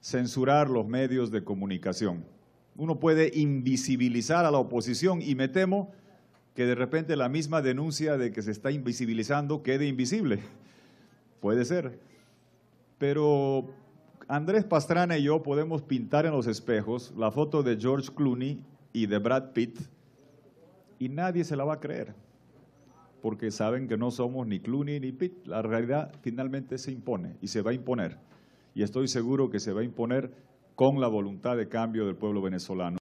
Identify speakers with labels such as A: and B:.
A: censurar los medios de comunicación. Uno puede invisibilizar a la oposición y me temo que de repente la misma denuncia de que se está invisibilizando quede invisible. Puede ser. Pero Andrés Pastrana y yo podemos pintar en los espejos la foto de George Clooney y de Brad Pitt y nadie se la va a creer porque saben que no somos ni Clooney ni Pitt. La realidad finalmente se impone y se va a imponer y estoy seguro que se va a imponer con la voluntad de cambio del pueblo venezolano.